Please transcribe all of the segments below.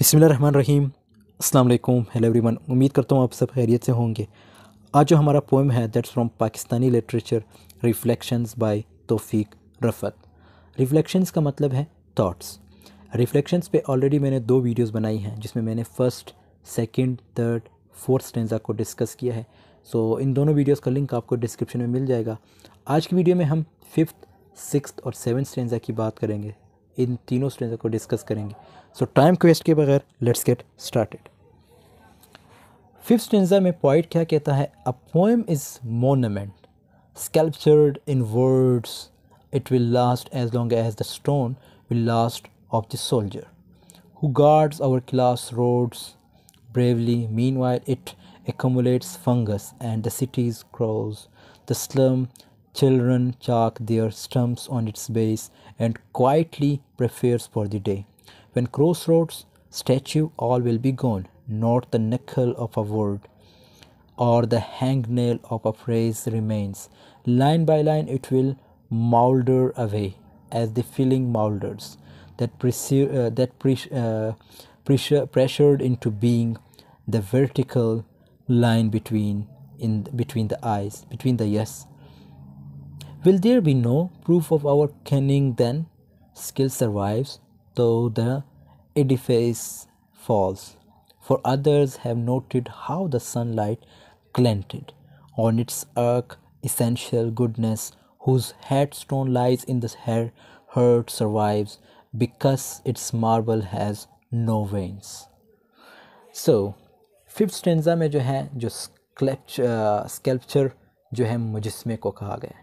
अस्सलाम वालेकुम hello everyone उम्मीद करता हूँ आप सब खैरियत से होंगे आज जो हमारा पोएम है that's from Pakistani literature reflections by Taufiq Rafat reflections का मतलब है थॉट्स रिफ्लेक्शंस पे ऑलरेडी मैंने दो वीडियोस बनाई हैं जिसमें मैंने first second third fourth stanza को डिस्कस किया है सो so, इन दोनों वीडियोज़ का लिंक आपको डिस्क्रिप्शन में मिल जाएगा आज की वीडियो में हम फिफ्थ सिक्स और सेवन स्टेंजा की बात करेंगे इन तीनों स्ट्रेंथ को डिस्कस करेंगे सो टाइम वेस्ट के बगैर let's get started fifth stanza में पॉइंट क्या कहता है a poem is monument sculptured in words it will last as long as the stone will last of the soldier who guards our class roads meanwhile it accumulates fungus and the cities cross the slum Children chalk their stumps on its base and quietly prepares for the day. When crossroads statue all will be gone, not the knuckle of a word or the hangnail of a phrase remains. Line by line it will moulder away as the feeling moulders that, pressure, uh, that pre- uh, pressure, pressured into being the vertical line between in between the eyes between the yes Will there be no proof of our cunning then? Skill survives, though the edifice falls. For others have noted how the sunlight glinted on its arc essential goodness, whose headstone lies in the heart survives because its marble has no veins. So, fifth stanza में जो है जो sculpture uh, जो है मुजस्मे को कहा गया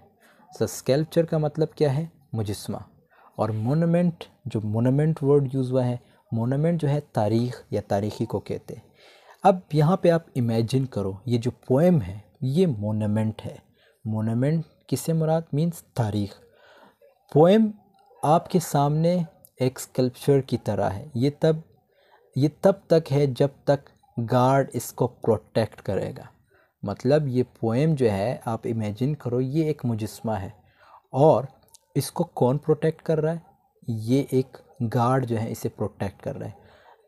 sir स्कैल्पचर का मतलब क्या है मुजस्मा और मोनमेंट जो मोनमेंट वर्ड यूज़ हुआ है मोनमेंट जो है तारीख़ या तारीख़ी को कहते हैं अब यहाँ पे आप इमेजिन करो ये जो पोएम है ये मोनमेंट है मोनमेंट किसे मुराद मीन्स तारीख़ पोएम आपके सामने एक स्कल्पचर की तरह है ये तब ये तब तक है जब तक गार्ड इसको प्रोटेक्ट करेगा मतलब ये पोएम जो है आप इमेजिन करो ये एक मुजस्मा है और इसको कौन प्रोटेक्ट कर रहा है ये एक गार्ड जो है इसे प्रोटेक्ट कर रहा है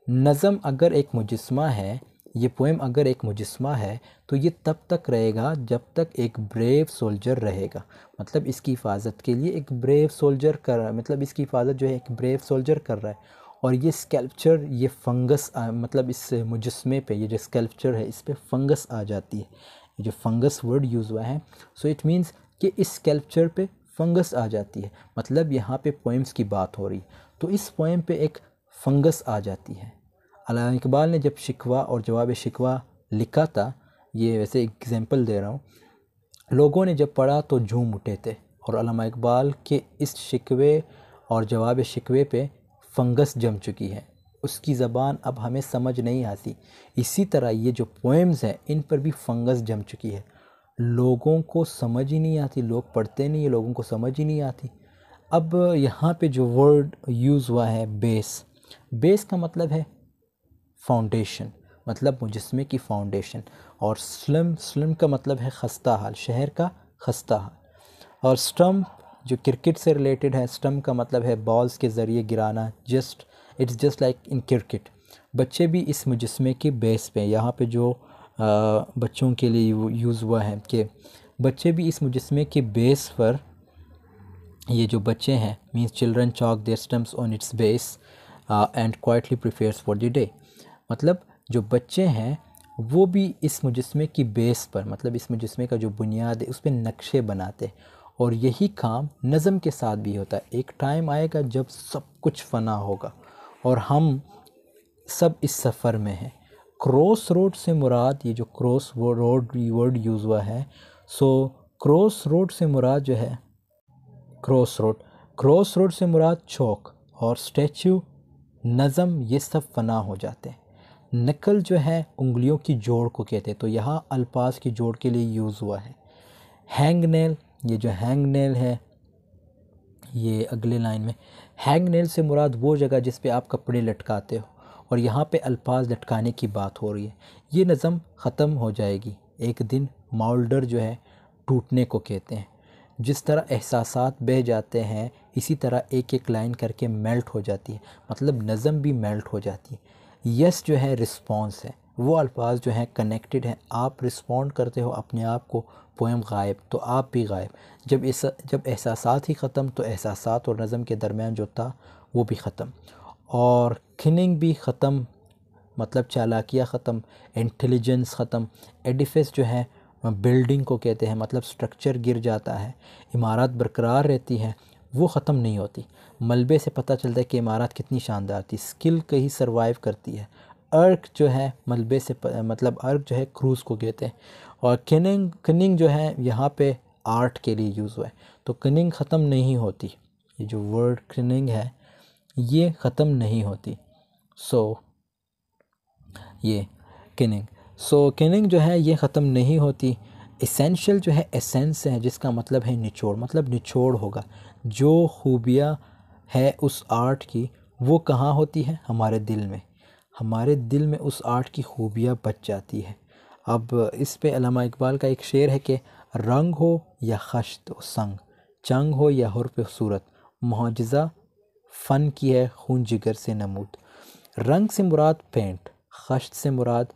नज़म अगर एक मुजस्मा है ये पोएम अगर एक मुजस्मा है तो ये तब तक रहेगा जब तक एक ब्रेव सोल्जर रहेगा मतलब इसकी हिफाजत के लिए एक ब्रेव सोल्जर कर रहा है मतलब इसकी हिफाजत जो है एक ब्रेव सोल्जर कर रहा है और ये स्केल्पचर ये फंगस आ, मतलब इस मुजस्मे पे ये जो स्केल्पचर है इस पर फंगस आ जाती है ये जो फंगस वर्ड यूज़ हुआ है सो इट मींस कि इस स्केल्पचर पे फंगस आ जाती है मतलब यहाँ पे पोइम्स की बात हो रही तो इस पोइम पे एक फंगस आ जाती है अला इकबाल ने जब शिकवा और जवाब शिकवा लिखा था ये वैसे एग्ज़ाम्पल दे रहा हूँ लोगों ने जब पढ़ा तो झूम उठे थे और अलामा इकबाल के इस शिकवे और जवाब शिकवे पे फंगस जम चुकी है उसकी ज़बान अब हमें समझ नहीं आती इसी तरह ये जो पोएम्स हैं इन पर भी फंगस जम चुकी है लोगों को समझ ही नहीं आती लोग पढ़ते नहीं लोगों को समझ ही नहीं आती अब यहाँ पे जो वर्ड यूज़ हुआ है बेस बेस का मतलब है फाउंडेशन मतलब मुजस्मे की फ़ाउंडेशन और स्लम स्लम का मतलब है खस्ता हाल शहर का खस्ता हाल और स्टम्प जो क्रिकेट से रिलेटेड है स्टम्प का मतलब है बॉल्स के ज़रिए गिराना just it's just like in cricket बच्चे भी इस मुजस्मे के बेस पे यहाँ पे जो आ, बच्चों के लिए यूज़ हुआ है कि बच्चे भी इस मुजस्मे के बेस पर ये जो बच्चे हैं means children chalk their stumps on its base and quietly prepares for the day मतलब जो बच्चे हैं वो भी इस मुजस्मे की बेस पर मतलब इस मुजस्मे का जो बुनियाद है उस पर नक्शे बनाते और यही काम नज़म के साथ भी होता है एक टाइम आएगा जब सब कुछ फना होगा और हम सब इस सफ़र में हैं क्रॉस रोड से मुराद ये जो क्रॉस रोड वर्ड यूज़ हुआ है सो क्रॉस रोड से मुराद जो है क्रॉस रोड क्रॉस रोड से मुराद चौक और स्टैचू नज़म ये सब फना हो जाते हैं नकल जो है उंगलियों की जोड़ को कहते हैं तो यहाँ अल्पास की जोड़ के लिए यूज़ हुआ है हैंग नेल ये जो हैंग नेल है ये अगले लाइन में हैंग नेल से मुराद वो जगह जिस पे आप कपड़े लटकाते हो और यहाँ पे अल्फाज लटकाने की बात हो रही है ये नज़म ख़त्म हो जाएगी एक दिन माउल्डर जो है टूटने को कहते हैं जिस तरह एहसास बह जाते हैं इसी तरह एक एक लाइन करके मेल्ट हो जाती है मतलब नज़म भी मेल्ट हो जाती है यस जो है रिस्पॉन्स है वो अल्फाज जो हैं कनेक्टेड हैं आप रिस्पॉन्ड करते हो अपने आप को पोएम गायब तो आप भी गायब जब इस जब एहसास ही ख़त्म तो एहसास और नज़म के दरमियान जो था वो भी ख़त्म और खिनिंग भी ख़त्म मतलब चालाकिया ख़त्म इंटेलिजेंस ख़त्म एडिफिस जो है बिल्डिंग को कहते हैं मतलब स्ट्रक्चर गिर जाता है इमारत बरकरार रहती है वो ख़त्म नहीं होती मलबे से पता चलता है कि इमारत कितनी शानदार थी स्किल कहीं सर्वाइव करती है अर्क जो है मलबे से मतलब अर्क जो है क्रूज़ को कहते हैं और किनिंग किनिंग जो है यहाँ पे आर्ट के लिए यूज़ हुआ है तो किनिंग ख़त्म नहीं होती ये जो वर्ड किनिंग है ये ख़त्म नहीं होती सो so, ये किनिंग सो so, किनिंग जो है ये ख़त्म नहीं होती इसेंशल जो है एसेंस है जिसका मतलब है निचोड़ मतलब निचोड़ होगा जो खूबियाँ है उस आर्ट की वो कहाँ होती है हमारे दिल में हमारे दिल में उस आर्ट की खूबियाँ बच जाती है अब इस पे अलामा इकबाल का एक शेर है कि रंग हो या खशत संग चंग हो या हरफ सूरत मुआजा फ़न की है खून जिगर से नमूद रंग से मुराद पेंट खशत से मुराद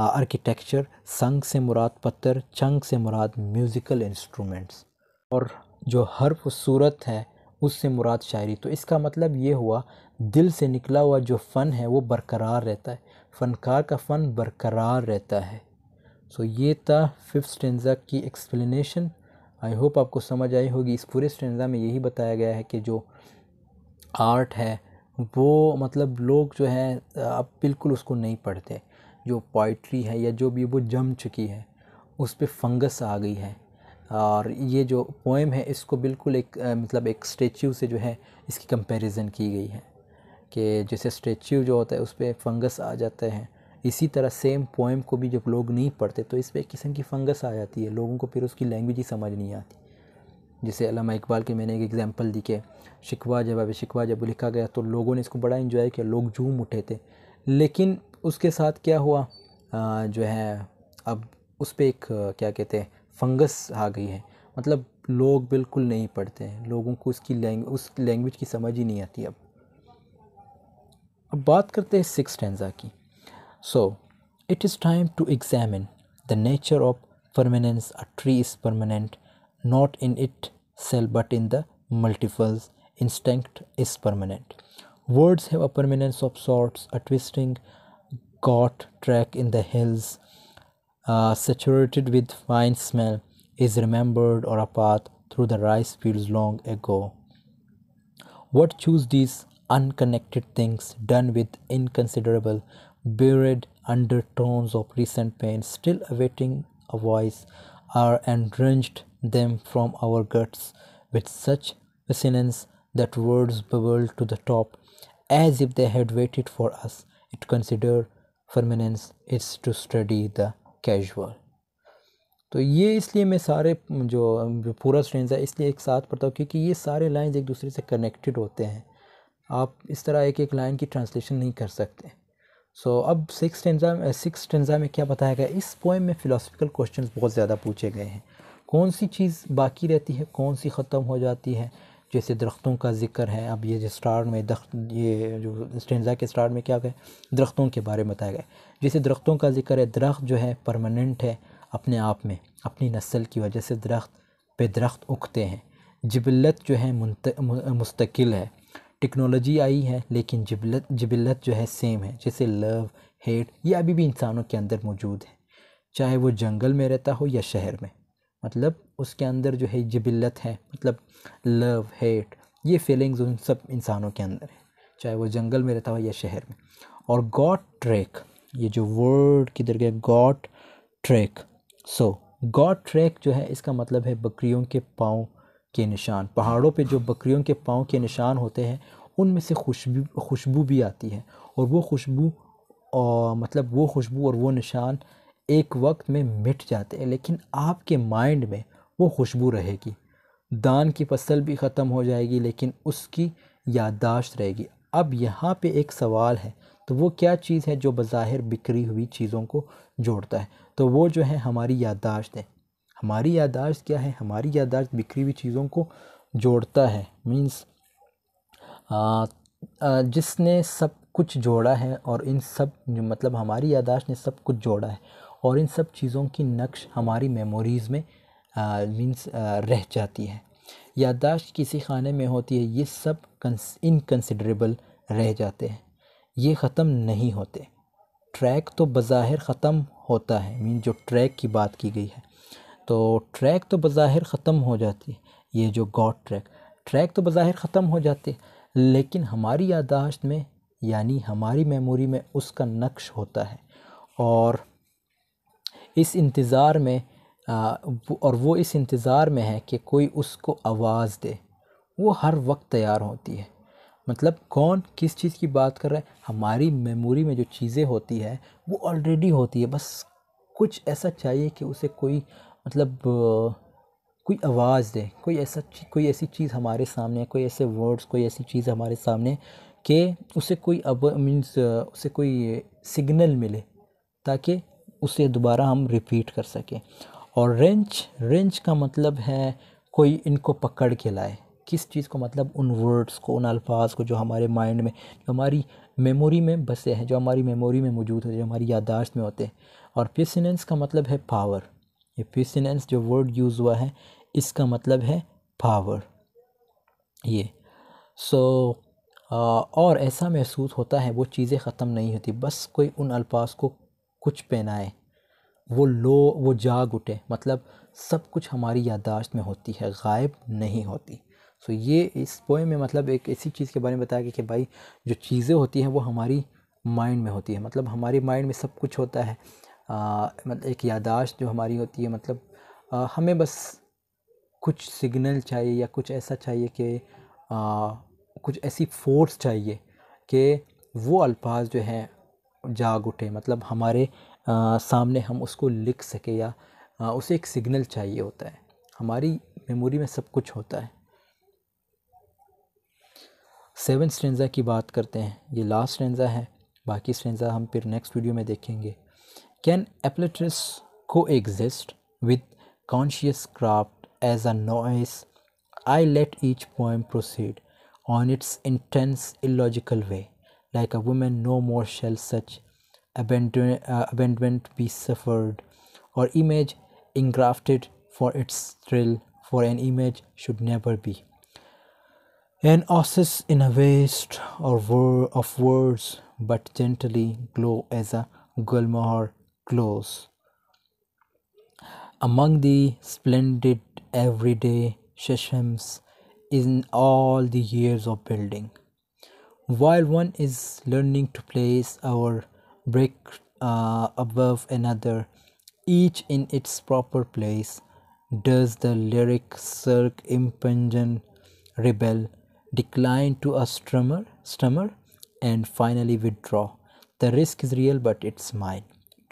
आर्किटेक्चर संग से मुराद पत्थर चंग से मुराद म्यूज़िकल इंस्ट्रूमेंट्स और जो हर्फ सूरत है उससे मुराद शायरी तो इसका मतलब ये हुआ दिल से निकला हुआ जो फ़न है वो बरकरार रहता है फ़नकार का फ़न बरकरार रहता है सो so, ये था फिफ्थ स्टेंजा की एक्सप्लेनेशन आई होप आपको समझ आई होगी इस पूरे स्टेंजा में यही बताया गया है कि जो आर्ट है वो मतलब लोग जो है आप बिल्कुल उसको नहीं पढ़ते जो पोइट्री है या जो भी वो जम चुकी है उस पर फंगस आ गई है और ये जो पोएम है इसको बिल्कुल एक मतलब एक स्टेच्यू से जो है इसकी कंपैरिजन की गई है कि जैसे स्टेच्यू जो होता है उस पर फंगस आ जाते हैं इसी तरह सेम पोएम को भी जब लोग नहीं पढ़ते तो इस पर एक किस्म की फंगस आ जाती है लोगों को फिर उसकी लैंग्वेज ही समझ नहीं आती जैसे अलामा इकबाल के मैंने एक एग्ज़ाम्पल दी के शिकवा जवाब शिकवा जब लिखा गया तो लोगों ने इसको बड़ा इन्जॉय किया लोग झूम उठे थे लेकिन उसके साथ क्या हुआ आ, जो है अब उस पर एक क्या कहते हैं फंगस आ गई है मतलब लोग बिल्कुल नहीं पढ़ते हैं लोगों को उसकी लैंग उस लैंग्वेज की समझ ही नहीं आती अब अब बात करते हैं सिक्स टेंजा की so it is time to examine the nature of permanence a tree is permanent in in it cell but in the instinct is permanent words have a permanence of sorts a twisting got track in the hills saturated with fine smell is remembered or a path through the rice fields long ago what choose these unconnected things done with inconsiderable, buried undertones of recent pain, still awaiting a voice, are and wrenched them from our guts with such resonance that words bubble to the top, as if they had waited for us. It consider permanence is to study the casual तो ये इसलिए मैं सारे जो, पूरा strains है इसलिए एक साथ पढ़ता हूँ क्योंकि ये सारे लाइंस एक दूसरे से कनेक्टेड होते हैं आप इस तरह एक एक लाइन की ट्रांसलेशन नहीं कर सकते सो so, अब सिक्स टेंजा सिक्स टेंजा में क्या बताया गया इस पोएम में फ़िलासफिकल क्वेश्चंस बहुत ज़्यादा पूछे गए हैं कौन सी चीज़ बाकी रहती है कौन सी ख़त्म हो जाती है जैसे दरख्तों का जिक्र है अब ये जो स्टार्ट में दख ये जो स्टेंजा के स्टार्ट में क्या गए दरख्तों के बारे में बताया गया जैसे दरख्तों का जिक्र है दरख्त जो है परमानेंट है अपने आप में अपनी नस्ल की वजह से दरख्त पे दरख्त उगते हैं जबलत जो है मुस्तकिल है टेक्नोलॉजी आई है लेकिन जबलत जबिलत जो है सेम है जैसे लव हेट ये अभी भी इंसानों के अंदर मौजूद है चाहे वो जंगल में रहता हो या शहर में मतलब उसके अंदर जो है जबिलत है मतलब लव हेट ये फीलिंग्स उन सब इंसानों के अंदर है चाहे वो जंगल में रहता हो या शहर में और गॉड ट्रैक ये जो वर्ड किधर गया god track so god track जो है इसका मतलब है बकरियों के पाँव के निशान पहाड़ों पे जो बकरियों के पाँव के निशान होते हैं उनमें से खुशबू खुशबू भी आती है और वो खुशबू मतलब वो खुशबू और वो निशान एक वक्त में मिट जाते हैं लेकिन आपके माइंड में वो खुशबू रहेगी दान की फसल भी ख़त्म हो जाएगी लेकिन उसकी याददाश्त रहेगी अब यहाँ पे एक सवाल है तो वो क्या चीज़ है जो बज़ाहिर बिक्री हुई चीज़ों को जोड़ता है तो वो जो है हमारी याददाश्त है हमारी यादाश्त क्या है हमारी यादाश्त बिखरी हुई चीज़ों को जोड़ता है मीन्स जिसने सब कुछ जोड़ा है और इन सब मतलब हमारी यादाश्त ने सब कुछ जोड़ा है और इन सब चीज़ों की नक्श हमारी मेमोरीज़ में मीन्स रह जाती है यादाश्त किसी खाने में होती है ये सब इनकन्सिडरेबल रह जाते हैं ये ख़त्म नहीं होते ट्रैक तो बज़ाहिर ख़त्म होता है मीन जो ट्रैक की बात की गई है तो ट्रैक तो बज़ाहिर ख़त्म हो जाती ये जो गॉड ट्रैक ट्रैक तो बज़ाहिर ख़त्म हो है लेकिन हमारी यादाश्त में यानी हमारी मेमोरी में उसका नक्श होता है और इस इंतज़ार में आ, और वो इस इंतज़ार में है कि कोई उसको आवाज़ दे वो हर वक्त तैयार होती है मतलब कौन किस चीज़ की बात कर रहा है हमारी मेमोरी में जो चीज़ें होती है वो ऑलरेडी होती है बस कुछ ऐसा चाहिए कि उसे कोई मतलब कोई आवाज़ दे कोई ऐसा कोई ऐसी चीज़ हमारे सामने कोई ऐसे वर्ड्स कोई ऐसी चीज़ हमारे सामने कि उसे कोई अब मीन्स उसे कोई सिग्नल मिले ताकि उसे दोबारा हम रिपीट कर सकें और रेंच रेंच का मतलब है कोई इनको पकड़ के लाए किस चीज़ को मतलब उन वर्ड्स को उन अल्फाज को जो हमारे माइंड में जो हमारी मेमोरी में बसे हैं जो हमारी मेमोरी में मौजूद होते हैं जो हमारी याददाश्त में होते हैं और पेसिनेंस का मतलब है पावर ये फिशनेंस जो वर्ड यूज़ हुआ है इसका मतलब है पावर ये सो so, और ऐसा महसूस होता है वो चीज़ें ख़त्म नहीं होती बस कोई उन अल्फाज को कुछ पहनाए वो लो वो जाग उठे मतलब सब कुछ हमारी याददाश्त में होती है गायब नहीं होती सो ये इस पोए में मतलब एक ऐसी चीज़ के बारे में बताया गया कि भाई जो चीज़ें होती हैं वो हमारी माइंड में होती है मतलब हमारे माइंड में सब कुछ होता है मतलब एक यादाश्त जो हमारी होती है मतलब आ, हमें बस कुछ सिग्नल चाहिए या कुछ ऐसा चाहिए कि कुछ ऐसी फोर्स चाहिए कि वो अल्फाज जो हैं जाग उठे मतलब हमारे आ, सामने हम उसको लिख सके या आ, उसे एक सिग्नल चाहिए होता है हमारी मेमोरी में सब कुछ होता है सेवन स्ट्रेंज़ा की बात करते हैं ये लास्ट स्ट्रेंज़ा है बाकी स्ट्रेंज़ा हम फिर नेक्स्ट वीडियो में देखेंगे Can apparatus coexist with conscious craft as a noise? I let each poem proceed on its intense, illogical way. Like a woman, no more shall such uh, abandonment be suffered, or image engrafted for its thrill, for an image should never be. An oasis in a waste or wor- of words, but gently glow as a gulmohar close. Among the splendid everyday sheshems in all the years of building. While one is learning to place our brick uh, above another, each in its proper place, does the lyric circ impungent rebel decline to a stammer, strummer, and finally withdraw? The risk is real, but it's mine.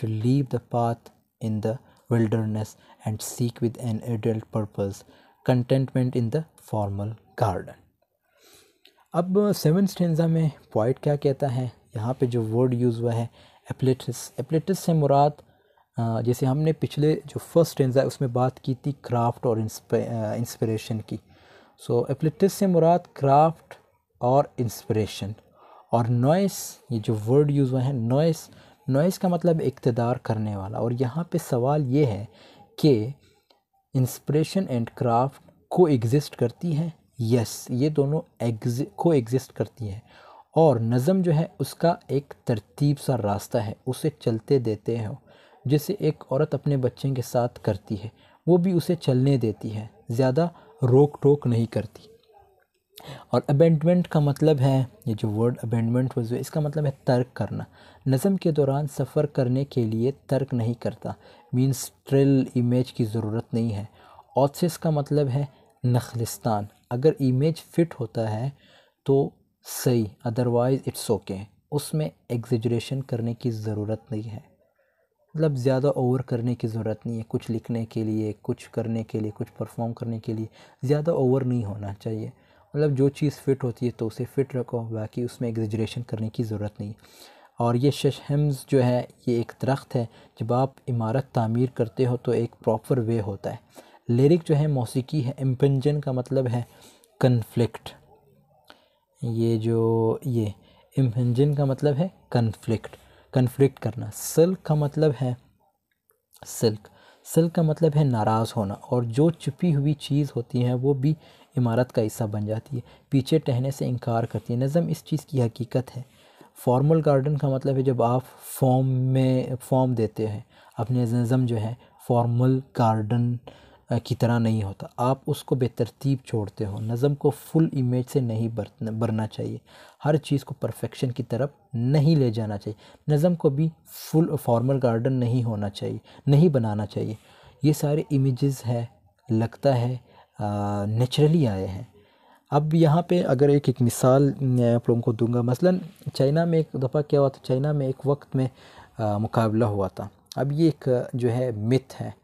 to leave the path in the wilderness and seek with an adult purpose contentment in the formal garden. अब seven stanza में poet क्या कहता है यहाँ पे जो word use हुआ है एप्लेटिस एप्लेटिस से मुराद जैसे हमने पिछले जो फर्स्ट स्टेंजा है उसमें बात की थी क्राफ्ट और इंस्पिरेशन की सो so, एप्लेटिस से मुराद क्राफ्ट और इंस्पिरेशन और नॉइस ये जो वर्ड यूज़ हुआ है नॉइस नॉइज़ का मतलब इकतदार करने वाला और यहाँ पे सवाल ये है कि inspiration and craft coexist करती हैं यस yes, ये दोनों को एग्ज़िस्ट करती हैं और नज़म जो है उसका एक तरतीब सा रास्ता है उसे चलते देते हो जिसे एक औरत अपने बच्चे के साथ करती है वो भी उसे चलने देती है ज़्यादा रोक टोक नहीं करती और अबेंडमेंट का मतलब है ये जो वर्ड अबेंडमेंट वजू इसका मतलब है तर्क करना नज़म के दौरान सफ़र करने के लिए तर्क नहीं करता मीन्स ट्रिल इमेज की ज़रूरत नहीं है ऑथिस का मतलब है नखलिस्तान अगर इमेज फिट होता है तो सही अदरवाइज़ इट्स ओके उसमें एग्जजरेशन करने की ज़रूरत नहीं है मतलब ज़्यादा ओवर करने की ज़रूरत नहीं है कुछ लिखने के लिए कुछ करने के लिए कुछ परफॉर्म करने के लिए ज़्यादा ओवर नहीं होना चाहिए मतलब जो चीज़ फ़िट होती है तो उसे फ़िट रखो बाकी उसमें एग्जजरेशन करने की ज़रूरत नहीं और ये शशहम्स जो है ये एक दरख्त है जब आप इमारत तामीर करते हो तो एक प्रॉपर वे होता है लिरिक जो है मौसीकी है एम्पन्जन का मतलब है कन्फ्लिक्ट ये जो ये इम्पंजन का मतलब है कन्फ्लिक्ट कन्फ्लिक्ट करना सिल्क का मतलब है सिल्क सिल्क का मतलब है नाराज़ होना और जो छुपी हुई चीज़ होती है वो भी इमारत का हिस्सा बन जाती है पीछे टहने से इनकार करती है नज़म इस चीज़ की हकीकत है फॉर्मल गार्डन का मतलब है जब आप फॉर्म में फॉर्म देते हैं अपने नज़म जो है फॉर्मल गार्डन की तरह नहीं होता आप उसको बेतरतीब छोड़ते हो नज़म को फुल इमेज से नहीं बरतना चाहिए हर चीज़ को परफेक्शन की तरफ नहीं ले जाना चाहिए नज़म को भी फुल फॉर्मल गार्डन नहीं होना चाहिए नहीं बनाना चाहिए ये सारे इमेजेस है लगता है नेचुरली आए हैं अब यहाँ पे अगर एक एक मिसाल मैं आप लोगों को दूंगा मसलन चाइना में एक दफ़ा क्या हुआ था चाइना में एक वक्त में मुकाबला हुआ था अब ये एक जो है मिथ है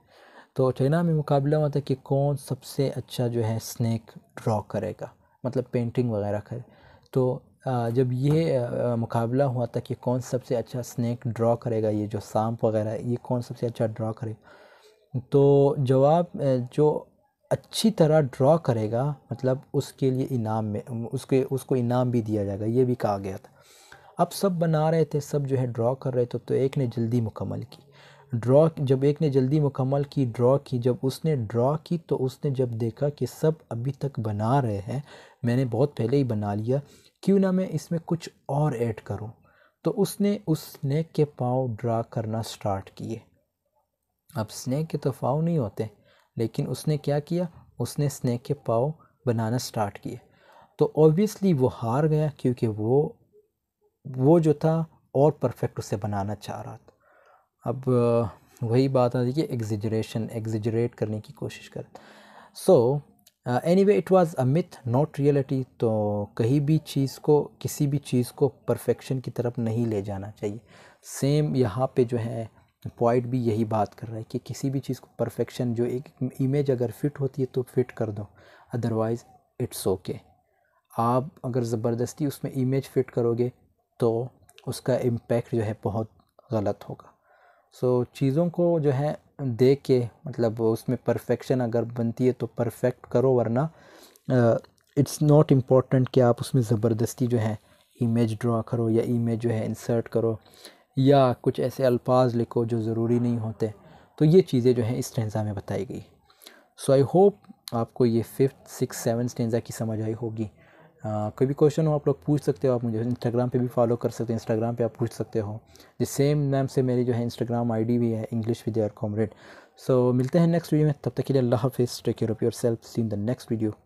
तो चाइना में मुकाबला हुआ था कि कौन सबसे अच्छा जो है स्नैक ड्रॉ करेगा मतलब पेंटिंग वगैरह करे तो जब ये मुकाबला हुआ था कि कौन सबसे अच्छा स्नैक ड्रॉ करेगा ये जो सांप वगैरह ये कौन सबसे अच्छा ड्रॉ करेगा तो जवाब जो अच्छी तरह ड्रॉ करेगा मतलब उसके लिए इनाम में उसके उसको इनाम भी दिया जाएगा ये भी कहा गया था अब सब बना रहे थे सब जो है ड्रॉ कर रहे थे तो एक ने जल्दी मुकम्मल की ड्रॉ जब एक ने जल्दी मुकम्मल की ड्रॉ की जब उसने ड्रॉ की तो उसने जब देखा कि सब अभी तक बना रहे हैं मैंने बहुत पहले ही बना लिया क्यों ना मैं इसमें कुछ और ऐड करूं तो उसने उस स्नैक के पाँव ड्रा करना स्टार्ट किए अब स्नैक के तो पाँव नहीं होते लेकिन उसने क्या किया उसने स्नैक के पाव बनाना स्टार्ट किए तो ऑब्वियसली वो हार गया क्योंकि वो वो जो था और परफेक्ट उसे बनाना चाह रहा था अब वही बात आती है एग्जिजरेशन एग्जिजरेट करने की कोशिश कर so anyway it was a myth not reality तो कहीं भी चीज़ को किसी भी चीज़ को परफेक्शन की तरफ नहीं ले जाना चाहिए सेम यहाँ पे जो है पॉइंट भी यही बात कर रहा है कि किसी भी चीज़ को परफेक्शन जो एक इमेज अगर फिट होती है तो फिट कर दो अदरवाइज़ इट्स ओके आप अगर ज़बरदस्ती उसमें इमेज फिट करोगे तो उसका इम्पेक्ट जो है बहुत गलत होगा सो so, चीज़ों को जो है देख के मतलब उसमें परफेक्शन अगर बनती है तो परफेक्ट करो वरना इट्स नॉट इम्पॉर्टेंट कि आप उसमें ज़बरदस्ती जो है इमेज ड्रा करो या इमेज जो है इंसर्ट करो या कुछ ऐसे अल्फाज लिखो जो ज़रूरी नहीं होते तो ये चीज़ें जो हैं इस स्टेंजा में बताई गई सो आई होप आपको ये फिफ्थ सिक्स सेवन स्टेंजा की समझ आई होगी कोई भी क्वेश्चन हो आप लोग पूछ सकते हो आप मुझे इंस्टाग्राम पे भी फॉलो कर सकते हो इंस्टाग्राम पे आप पूछ सकते हो जिस सेम नाम से मेरी जो है इंस्टाग्राम आईडी भी है English with your comrade so मिलते हैं नेक्स्ट वीडियो में तब तक के लिए अल्लाह हाफिज़ take care of yourself see in the next video